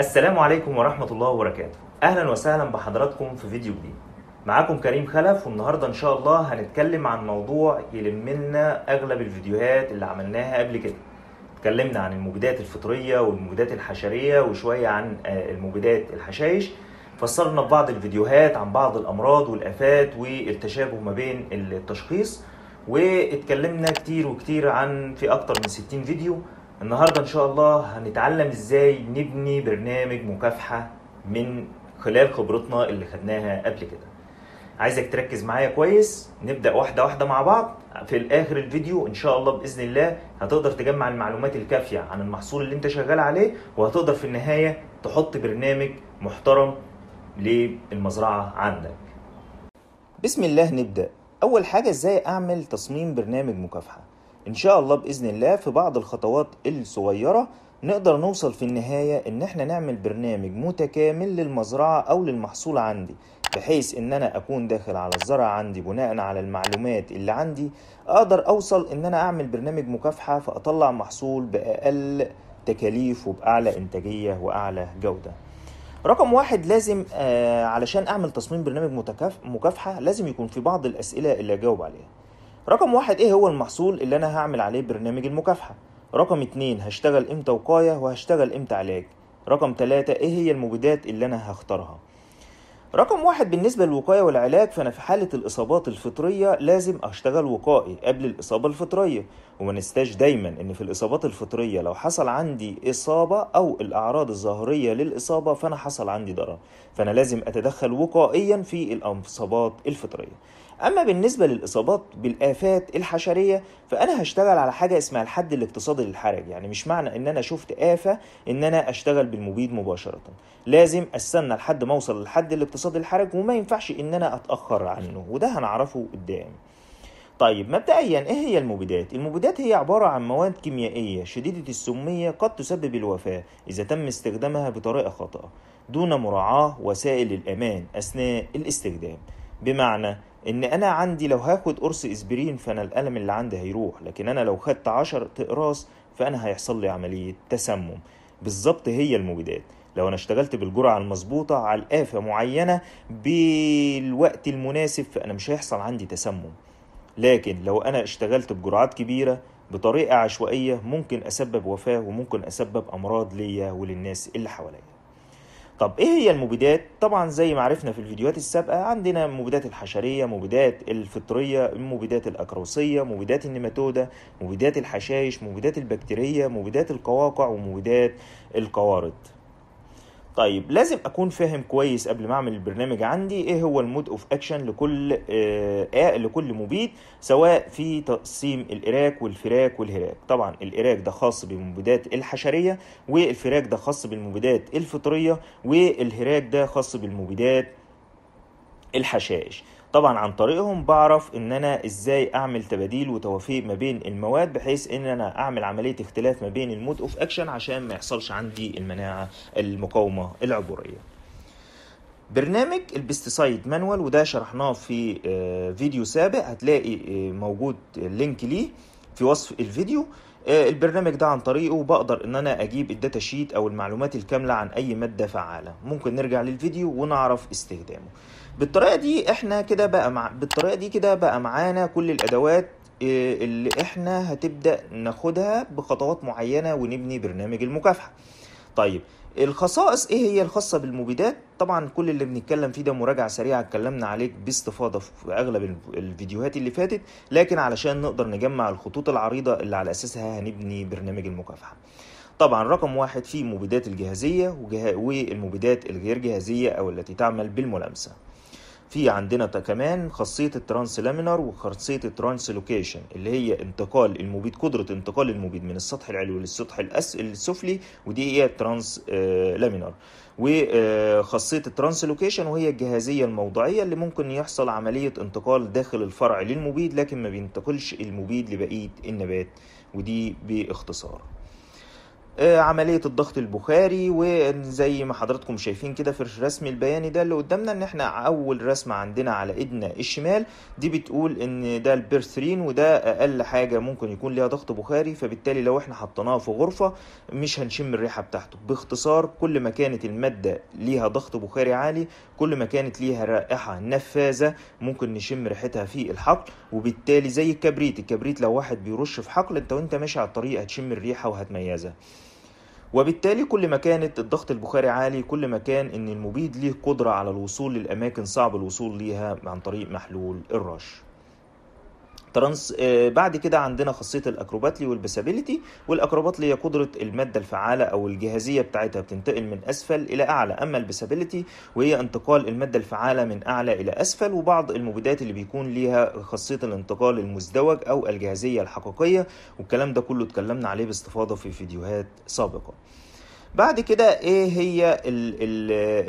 السلام عليكم ورحمة الله وبركاته أهلا وسهلا بحضراتكم في فيديو جديد معاكم كريم خلف والنهاردة إن شاء الله هنتكلم عن موضوع يلمنا أغلب الفيديوهات اللي عملناها قبل كده اتكلمنا عن المبيدات الفطرية والمبيدات الحشرية وشوية عن آه، المبيدات الحشائش فسرنا في بعض الفيديوهات عن بعض الأمراض والآفات والتشابه ما بين التشخيص واتكلمنا كتير وكتير عن في أكتر من 60 فيديو النهارده ان شاء الله هنتعلم ازاي نبني برنامج مكافحه من خلال خبرتنا اللي خدناها قبل كده عايزك تركز معايا كويس نبدا واحده واحده مع بعض في الاخر الفيديو ان شاء الله باذن الله هتقدر تجمع المعلومات الكافيه عن المحصول اللي انت شغال عليه وهتقدر في النهايه تحط برنامج محترم للمزرعه عندك بسم الله نبدا اول حاجه ازاي اعمل تصميم برنامج مكافحه ان شاء الله باذن الله في بعض الخطوات الصغيره نقدر نوصل في النهايه ان احنا نعمل برنامج متكامل للمزرعه او للمحصول عندي بحيث ان انا اكون داخل على الزرع عندي بناء على المعلومات اللي عندي اقدر اوصل ان انا اعمل برنامج مكافحه فاطلع محصول باقل تكاليف وباعلى انتاجيه واعلى جوده رقم واحد لازم آه، علشان اعمل تصميم برنامج مكافحه لازم يكون في بعض الاسئله اللي اجاوب عليها رقم واحد ايه هو المحصول اللي انا هعمل عليه برنامج المكافحه رقم اتنين هشتغل امتى وقايه وهشتغل امتى علاج رقم تلاتة ايه هي المبيدات اللي انا هختارها رقم واحد بالنسبة للوقاية والعلاج فأنا في حالة الإصابات الفطرية لازم أشتغل وقائي قبل الإصابة الفطرية وما دايما إن في الإصابات الفطرية لو حصل عندي إصابة أو الأعراض الظاهرية للإصابة فأنا حصل عندي ضرر فأنا لازم أتدخل وقائيا في الإصابات الفطرية اما بالنسبه للاصابات بالافات الحشريه فانا هشتغل على حاجه اسمها الحد الاقتصادي للحرج يعني مش معنى ان انا شفت افه ان انا اشتغل بالمبيد مباشره لازم استنى لحد ما اوصل للحد الاقتصادي للحرج وما ينفعش ان انا اتاخر عنه وده هنعرفه قدام طيب مبدئيا ايه هي المبيدات؟ المبيدات هي عبارة عن مواد كيميائية شديدة السمية قد تسبب الوفاة إذا تم استخدامها بطريقة خاطئة دون مراعاة وسائل الأمان أثناء الاستخدام بمعنى ان انا عندي لو هاخد قرص اسبرين فانا الالم اللي عندي هيروح لكن انا لو خدت عشر اقراص فانا هيحصل لي عمليه تسمم بالظبط هي المبيدات لو انا اشتغلت بالجرعه المظبوطه على الافه معينه بالوقت المناسب فانا مش هيحصل عندي تسمم لكن لو انا اشتغلت بجرعات كبيره بطريقه عشوائيه ممكن اسبب وفاه وممكن اسبب امراض ليا وللناس اللي حواليا طب ايه هي المبيدات؟ طبعا زي ما عرفنا في الفيديوهات السابقة عندنا المبيدات الحشرية، مبيدات الفطرية، المبيدات الاكروسية، مبيدات النيماتودة، مبيدات الحشائش، مبيدات البكتيرية، مبيدات القواقع ومبيدات القوارض. طيب لازم اكون فاهم كويس قبل ما اعمل البرنامج عندي ايه هو المود اوف اكشن لكل آه،, آه لكل مبيد سواء في تقسيم الاراك والفراك والهراك طبعا الاراك ده خاص بالمبيدات الحشريه والفراك ده خاص بالمبيدات الفطريه والهراك ده خاص بالمبيدات الحشائش طبعا عن طريقهم بعرف ان انا ازاي اعمل تباديل وتوافيق ما بين المواد بحيث ان انا اعمل عمليه اختلاف ما بين المود اوف اكشن عشان ما يحصلش عندي المناعه المقاومه العبوريه برنامج البستسايد مانوال وده شرحناه في آه، فيديو سابق هتلاقي آه، موجود لينك ليه في وصف الفيديو آه، البرنامج ده عن طريقه بقدر ان انا اجيب الداتا شيت او المعلومات الكامله عن اي ماده فعاله ممكن نرجع للفيديو ونعرف استخدامه بالطريقه دي احنا كده بقى مع بالطريقه دي كده بقى معانا كل الادوات آه، اللي احنا هتبدا ناخدها بخطوات معينه ونبني برنامج المكافحه طيب الخصائص ايه هي الخاصه بالمبيدات طبعا كل اللي بنتكلم فيه ده مراجعه سريعه اتكلمنا عليك باستفاضه في اغلب الفيديوهات اللي فاتت لكن علشان نقدر نجمع الخطوط العريضه اللي على اساسها هنبني برنامج المكافحه طبعا رقم واحد في مبيدات الجهازيه والمبيدات الغير جهازيه او التي تعمل بالملامسه في عندنا كمان خاصيه الترانس لامينر وخاصيه الترانس لوكيشن اللي هي انتقال المبيد قدره انتقال المبيد من السطح العلوي للسطح السفلي ودي هي الترانس آه، لامينر وخاصيه آه، الترانس لوكيشن وهي الجهازيه الموضعيه اللي ممكن يحصل عمليه انتقال داخل الفرع للمبيد لكن ما بينتقلش المبيد لبقيه النبات ودي باختصار آه، عملية الضغط البخاري وزي ما حضراتكم شايفين كده في الرسم البياني ده اللي قدامنا ان احنا اول رسمة عندنا على ايدنا الشمال دي بتقول ان ده البرثرين وده اقل حاجة ممكن يكون ليها ضغط بخاري فبالتالي لو احنا حطيناها في غرفة مش هنشم الريحة بتاعته باختصار كل ما كانت المادة ليها ضغط بخاري عالي كل ما كانت ليها رائحة نفاذة ممكن نشم ريحتها في الحقل وبالتالي زي الكبريت الكبريت لو واحد بيرش في حقل انت وانت ماشي على الطريق هتشم الريحة وهتميزها وبالتالي كل ما كانت الضغط البخاري عالي كل ما كان ان المبيد ليه قدره على الوصول للاماكن صعب الوصول ليها عن طريق محلول الرش ترانس آه، بعد كده عندنا خاصيه الاكروباتلي والبيسابيليتي والاكروباتلي هي قدره الماده الفعاله او الجهازيه بتاعتها بتنتقل من اسفل الى اعلى اما البيسابيليتي وهي انتقال الماده الفعاله من اعلى الى اسفل وبعض المبيدات اللي بيكون ليها خاصيه الانتقال المزدوج او الجهازيه الحقيقيه والكلام ده كله اتكلمنا عليه باستفاضه في فيديوهات سابقه بعد كده ايه هي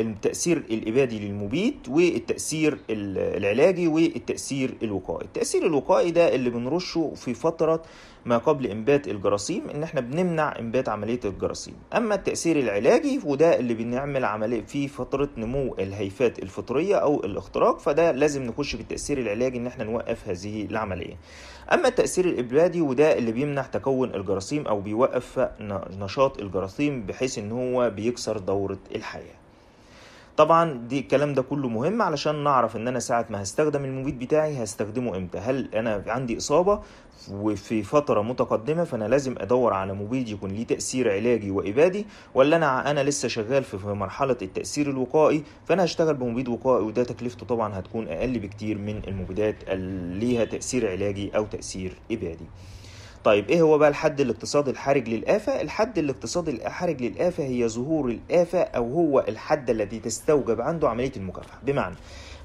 التأثير الإبادي للمبيد والتأثير العلاجي والتأثير الوقائي التأثير الوقائي ده اللي بنرشه في فترة ما قبل انبات الجراثيم ان احنا بنمنع انبات عملية الجراثيم اما التأثير العلاجي وده اللي بنعمل عملية في فترة نمو الهيفات الفطرية او الاختراق فده لازم نخش بالتأثير العلاجي ان احنا نوقف هذه العملية اما التأثير الإبادي وده اللي بيمنع تكون الجراثيم او بيوقف نشاط الجراثيم بحيث بحيث ان هو بيكسر دوره الحياه طبعا دي الكلام ده كله مهم علشان نعرف ان انا ساعه ما هستخدم المبيد بتاعي هستخدمه امتى هل انا عندي اصابه وفي فتره متقدمه فانا لازم ادور على مبيد يكون ليه تاثير علاجي وابادي ولا انا انا لسه شغال في مرحله التاثير الوقائي فانا هشتغل بمبيد وقائي وده تكلفته طبعا هتكون اقل بكتير من المبيدات اللي ليها تاثير علاجي او تاثير ابادي طيب ايه هو بقى الحد الاقتصادي الحرج للآفة؟ الحد الاقتصادي الحرج للآفة هي ظهور الآفة أو هو الحد الذي تستوجب عنده عملية المكافحة بمعنى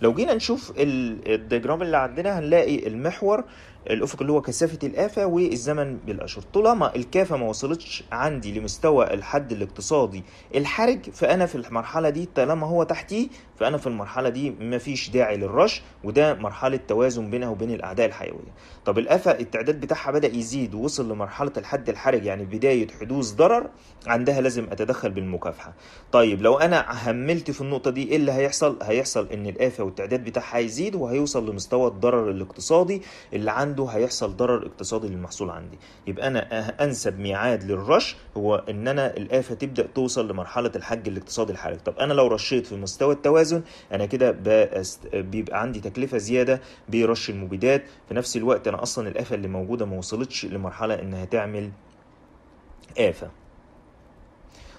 لو جينا نشوف الديجرام اللي عندنا هنلاقي المحور الافق اللي هو كثافه الافه والزمن بالاشهر طالما الكافه ما وصلتش عندي لمستوى الحد الاقتصادي الحرج فانا في المرحله دي طالما هو تحتيه فانا في المرحله دي ما فيش داعي للرش وده مرحله توازن بينها وبين الاعداء الحيويه طب الافه التعداد بتاعها بدا يزيد ووصل لمرحله الحد الحرج يعني بدايه حدوث ضرر عندها لازم اتدخل بالمكافحه طيب لو انا هملت في النقطه دي ايه اللي هيحصل هيحصل ان الافه والتعداد بتاعها هيزيد وهيوصل لمستوى الضرر الاقتصادي اللي عند عنده هيحصل ضرر اقتصادي للمحصول عندي يبقى انا أه- انسب ميعاد للرش هو ان انا الافه تبدا توصل لمرحله الحج الاقتصادي الحرج طب انا لو رشيت في مستوى التوازن انا كده بيبقى عندي تكلفه زياده برش المبيدات في نفس الوقت انا اصلا الافه اللي موجوده ما وصلتش لمرحله انها تعمل آفة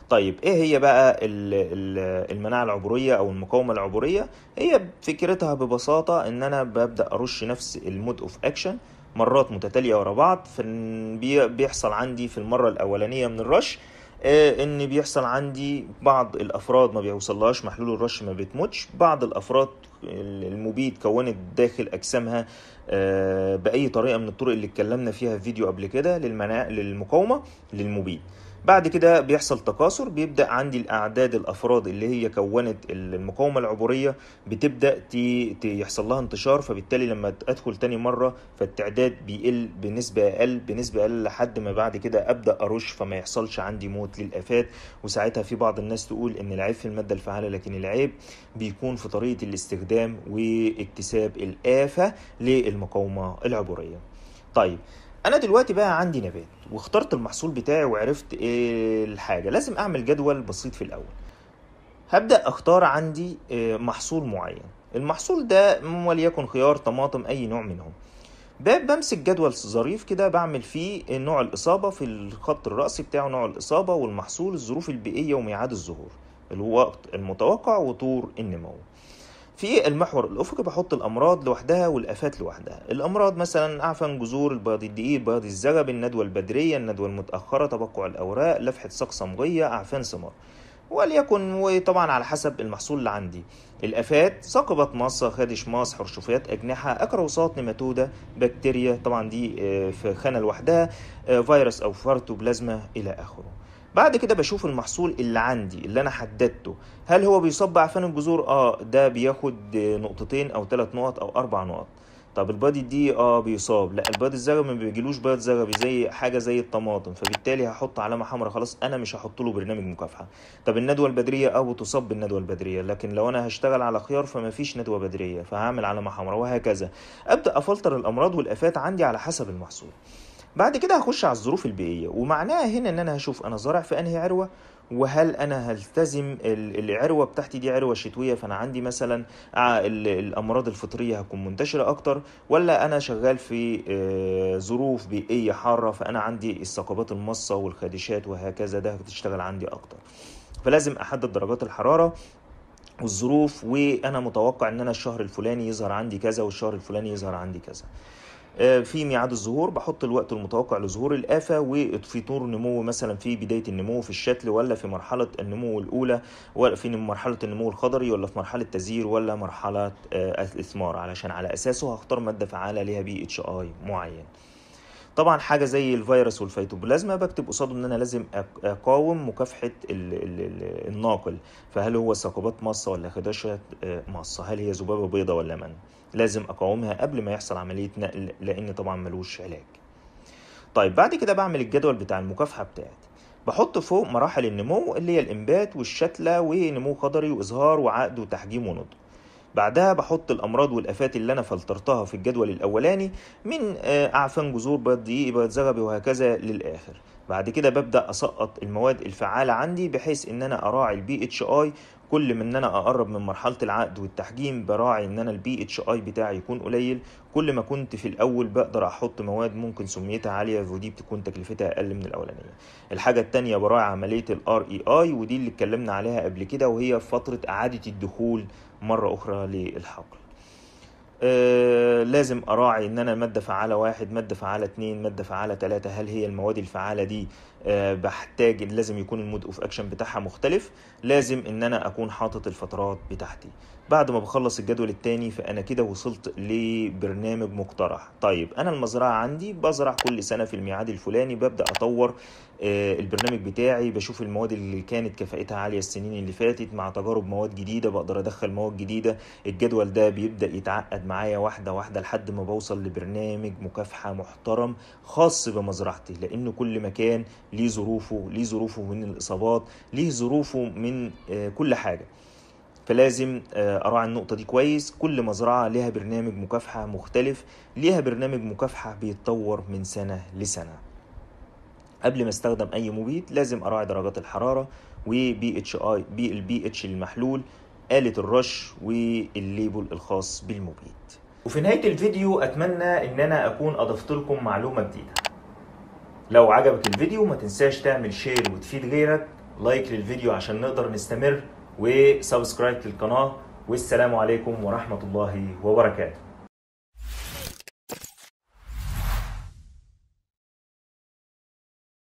طيب ايه هي بقى المناعه العبوريه او المقاومه العبوريه هي فكرتها ببساطه ان انا ببدا ارش نفس المود اوف اكشن مرات متتاليه ورا بعض بيحصل عندي في المره الاولانيه من الرش آه، ان بيحصل عندي بعض الافراد ما بيوصلهاش محلول الرش ما بتموتش بعض الافراد المبيد كونت داخل اجسامها آه، باي طريقه من الطرق اللي اتكلمنا فيها في فيديو قبل كده للمقاومه للمبيد بعد كده بيحصل تكاثر بيبدا عندي الاعداد الافراد اللي هي كونت المقاومه العبوريه بتبدا يحصل لها انتشار فبالتالي لما ادخل تاني مره فالتعداد بيقل بنسبه اقل بنسبه اقل لحد ما بعد كده ابدا ارش فما يحصلش عندي موت للافات وساعتها في بعض الناس تقول ان العيب في الماده الفعاله لكن العيب بيكون في طريقه الاستخدام واكتساب الافه للمقاومه العبوريه طيب انا دلوقتي بقى عندي نبات واخترت المحصول بتاعي وعرفت ايه الحاجه لازم اعمل جدول بسيط في الاول هبدا اختار عندي آه، محصول معين المحصول ده وليكن خيار طماطم اي نوع منهم بمسك جدول ظريف كده بعمل فيه نوع الاصابه في الخط الراسي بتاعه نوع الاصابه والمحصول الظروف البيئيه وميعاد الظهور الوقت المتوقع وطور النمو في المحور الافقي بحط الامراض لوحدها والافات لوحدها الامراض مثلا اعفن جذور البياض الدقيق بياض الزغب الندوه البدريه الندوه المتاخره تبقع الاوراق لفحه ساق صمغيه اعفان ثمار وليكن وطبعا على حسب المحصول اللي عندي الافات ساقبة مصة خادش ماص حرشوفيات اجنحة اكروسات نيماتودة بكتيريا طبعا دي آه، في خانة لوحدها آه، فيروس او فارتوبلازما الى اخره بعد كده بشوف المحصول اللي عندي اللي انا حددته هل هو بيصاب بعفان الجذور اه ده بياخد نقطتين او ثلاث نقط او اربع نقط طب البادي دي اه بيصاب لا البادي الزغبي ما بيجيلوش بادي زغبي زي حاجه زي الطماطم فبالتالي هحط علامه حمراء خلاص انا مش هحط له برنامج مكافحه طب الندوه البدريه اه بتصاب بالندوه البدريه لكن لو انا هشتغل على خيار فما فيش ندوه بدريه فهعمل علامه حمراء وهكذا ابدا افلتر الامراض والافات عندي على حسب المحصول بعد كده هخش على الظروف البيئيه ومعناها هنا ان انا هشوف انا زارع في انهي عروه وهل انا هلتزم العروه بتاعتي دي عروه شتويه فانا عندي مثلا الامراض الفطريه هتكون منتشره اكتر ولا انا شغال في آه، ظروف بيئيه حاره فانا عندي الثقبات المصه والخادشات وهكذا ده هتشتغل عندي اكتر فلازم احدد درجات الحراره والظروف وانا متوقع ان انا الشهر الفلاني يظهر عندي كذا والشهر الفلاني يظهر عندي كذا آه، في ميعاد الظهور بحط الوقت المتوقع لظهور الآفة وفي طور نمو مثلا في بداية النمو في الشتل ولا في مرحلة النمو الأولى ولا في مرحلة النمو الخضري ولا في مرحلة تزيير ولا مرحلة آه، الاثمار علشان على أساسه هختار مادة فعالة ليها بي اتش اي معين طبعا حاجة زي الفيروس والفيتوبلازما بكتب قصاده ان انا لازم اقاوم مكافحة الـ الـ الناقل فهل هو ثقوبات مصة ولا خداشة آه، مصة هل هي ذبابة بيضاء ولا من لازم اقاومها قبل ما يحصل عمليه نقل لان طبعا ملوش علاج طيب بعد كده بعمل الجدول بتاع المكافحه بتاعتي بحط فوق مراحل النمو اللي هي الانبات والشتله ونمو قدري وازهار وعقد وتحجيم ونضج بعدها بحط الامراض والافات اللي انا فلترتها في الجدول الاولاني من آه، اعفن جذور بيض دقيق بيض زغبي وهكذا للاخر بعد كده ببدا اسقط المواد الفعاله عندي بحيث ان انا اراعي البي اتش اي كل ما ان انا اقرب من مرحله العقد والتحجيم براعي ان انا البي اتش اي بتاعي يكون قليل كل ما كنت في الاول بقدر احط مواد ممكن سميتها عاليه ودي بتكون تكلفتها اقل من الاولانيه الحاجه الثانيه براعي عمليه الار اي اي e ودي اللي اتكلمنا عليها قبل كده وهي فتره اعاده الدخول مره اخرى للحقل آه لازم اراعي ان انا ماده فعاله واحد ماده فعاله اتنين ماده فعاله تلاته هل هي المواد الفعاله دي آه، بحتاج لازم يكون المود اوف اكشن بتاعها مختلف لازم ان انا اكون حاطط الفترات بتاعتي بعد ما بخلص الجدول الثاني فانا كده وصلت لبرنامج مقترح طيب انا المزرعه عندي بزرع كل سنه في الميعاد الفلاني ببدا اطور آه، البرنامج بتاعي بشوف المواد اللي كانت كفائتها عاليه السنين اللي فاتت مع تجارب مواد جديده بقدر ادخل مواد جديده الجدول ده بيبدا يتعقد معايا واحده واحده لحد ما بوصل لبرنامج مكافحه محترم خاص بمزرعتي لان كل مكان ليه ظروفه ليه ظروفه من الاصابات ليه ظروفه من آه، كل حاجه فلازم آه، اراعي النقطه دي كويس كل مزرعه ليها برنامج مكافحه مختلف ليها برنامج مكافحه بيتطور من سنه لسنه قبل ما استخدم اي مبيد لازم اراعي درجات الحراره وبي اتش اي بي البي اتش المحلول آلة الرش والليبل الخاص بالمبيد وفي نهاية الفيديو أتمنى إن أنا أكون أضفت لكم معلومة جديدة لو عجبك الفيديو ما تنساش تعمل شير وتفيد غيرك لايك للفيديو عشان نقدر نستمر وسبسكرايب للقناه والسلام عليكم ورحمه الله وبركاته